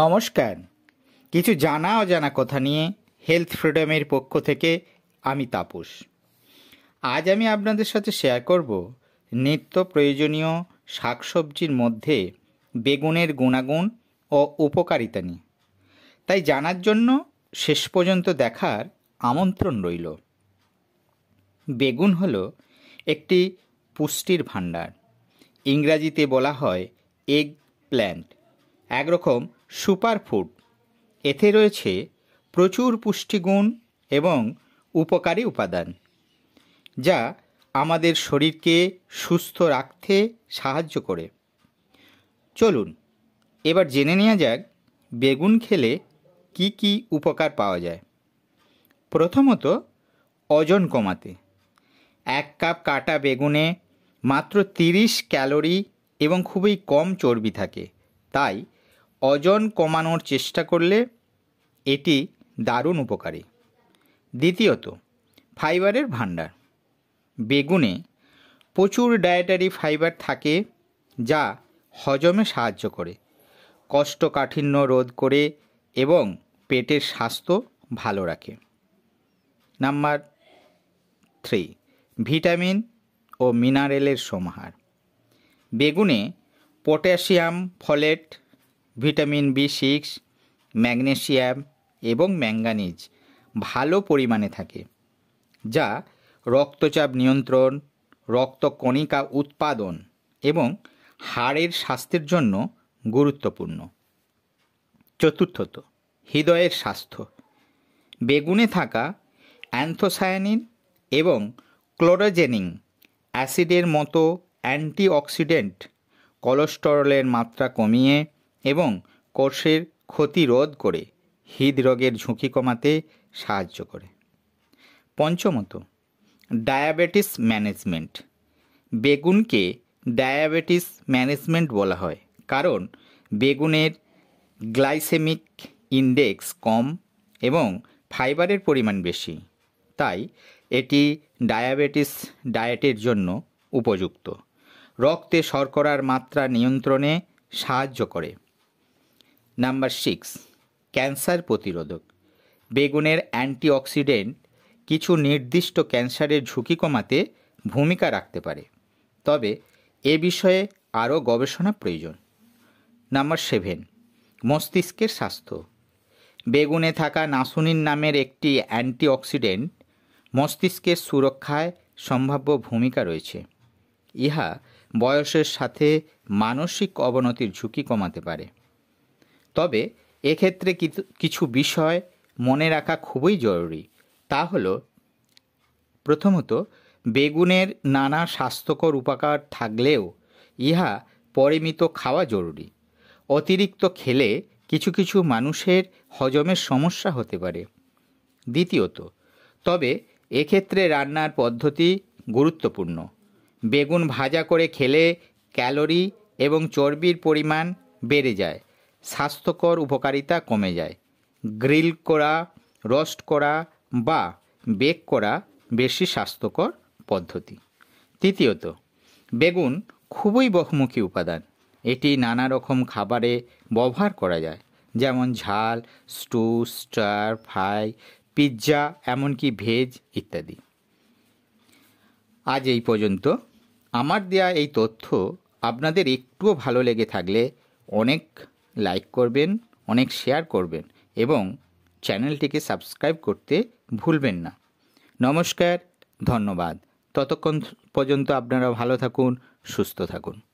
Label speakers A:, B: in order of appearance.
A: নমস্কার কিছু জানা অজানা কথা নিয়ে হেলথ ফ্রিডমের পক্ষ থেকে আমি তাপস আজ আমি আপনাদের সাথে শেয়ার করব নিত্য প্রয়োজনীয় শাকসবজির মধ্যে বেগুনের গুণাগুণ ও উপকারিতা নিয়ে তাই জানার জন্য শেষ পর্যন্ত দেখার আমন্ত্রণ রইল বেগুন হল একটি পুষ্টির ভাণ্ডার ইংরাজিতে বলা হয় এগ প্ল্যান্ট একরকম সুপারফুড এতে রয়েছে প্রচুর পুষ্টিগুণ এবং উপকারী উপাদান যা আমাদের শরীরকে সুস্থ রাখতে সাহায্য করে চলুন এবার জেনে নেওয়া যাক বেগুন খেলে কি কি উপকার পাওয়া যায় প্রথমত ওজন কমাতে এক কাপ কাটা বেগুনে মাত্র তিরিশ ক্যালোরি এবং খুবই কম চর্বি থাকে তাই ওজন কমানোর চেষ্টা করলে এটি দারুণ উপকারী দ্বিতীয়ত ফাইবারের ভাণ্ডার বেগুনে প্রচুর ডায়েটারি ফাইবার থাকে যা হজমে সাহায্য করে কষ্টকাঠিন্য রোধ করে এবং পেটের স্বাস্থ্য ভালো রাখে নাম্বার থ্রি ভিটামিন ও মিনারেলের সমাহার বেগুনে potassium folate vitamin B six magnesium এবং ম্যাঙ্গানিজ ভালো পরিমাণে থাকে যা রক্তচাপ নিয়ন্ত্রণ রক্তকণিকা উৎপাদন এবং হাড়ের স্বাস্থ্যের জন্য গুরুত্বপূর্ণ চতুর্থত হৃদয়ের স্বাস্থ্য বেগুনে থাকা অ্যান্থোসায়ানিন এবং ক্লোরোজেনিং অ্যাসিডের মতো অ্যান্টিঅক্সিডেন্ট কোলেস্টেরলের মাত্রা কমিয়ে এবং কোষের ক্ষতি রোধ করে হৃদরোগের ঝুঁকি কমাতে সাহায্য করে পঞ্চমত ডায়াবেটিস ম্যানেজমেন্ট বেগুনকে ডায়াবেটিস ম্যানেজমেন্ট বলা হয় কারণ বেগুনের গ্লাইসেমিক ইন্ডেক্স কম এবং ফাইবারের পরিমাণ বেশি তাই এটি ডায়াবেটিস ডায়েটের জন্য উপযুক্ত রক্তে শর্করার মাত্রা নিয়ন্ত্রণে সাহায্য করে নাম্বার সিক্স ক্যান্সার প্রতিরোধক বেগুনের অ্যান্টিঅক্সিডেন্ট কিছু নির্দিষ্ট ক্যান্সারের ঝুঁকি কমাতে ভূমিকা রাখতে পারে তবে এ বিষয়ে আরও গবেষণা প্রয়োজন নাম্বার সেভেন মস্তিষ্কের স্বাস্থ্য বেগুনে থাকা নাসুনিন নামের একটি অ্যান্টিঅক্সিডেন্ট মস্তিষ্কের সুরক্ষায় সম্ভাব্য ভূমিকা রয়েছে ইহা বয়সের সাথে মানসিক অবনতির ঝুঁকি কমাতে পারে তবে এক্ষেত্রে কিছু বিষয় মনে রাখা খুবই জরুরি তা হল প্রথমত বেগুনের নানা স্বাস্থ্যকর উপকার থাকলেও ইহা পরিমিত খাওয়া জরুরি অতিরিক্ত খেলে কিছু কিছু মানুষের হজমের সমস্যা হতে পারে দ্বিতীয়ত তবে এক্ষেত্রে রান্নার পদ্ধতি গুরুত্বপূর্ণ বেগুন ভাজা করে খেলে ক্যালোরি এবং চর্বির পরিমাণ বেড়ে যায় স্বাস্থ্যকর উপকারিতা কমে যায় গ্রিল করা রোস্ট করা বা বেক করা বেশি স্বাস্থ্যকর পদ্ধতি তৃতীয়ত বেগুন খুবই বহুমুখী উপাদান এটি নানা রকম খাবারে ব্যবহার করা যায় যেমন ঝাল স্টু স্টার ফ্রাই পিৎজা এমনকি ভেজ ইত্যাদি আজ এই পর্যন্ত আমার দেয়া এই তথ্য আপনাদের একটুও ভালো লেগে থাকলে অনেক লাইক করবেন অনেক শেয়ার করবেন এবং চ্যানেলটিকে সাবস্ক্রাইব করতে ভুলবেন না নমস্কার ধন্যবাদ ততক্ষণ পর্যন্ত আপনারা ভালো থাকুন সুস্থ থাকুন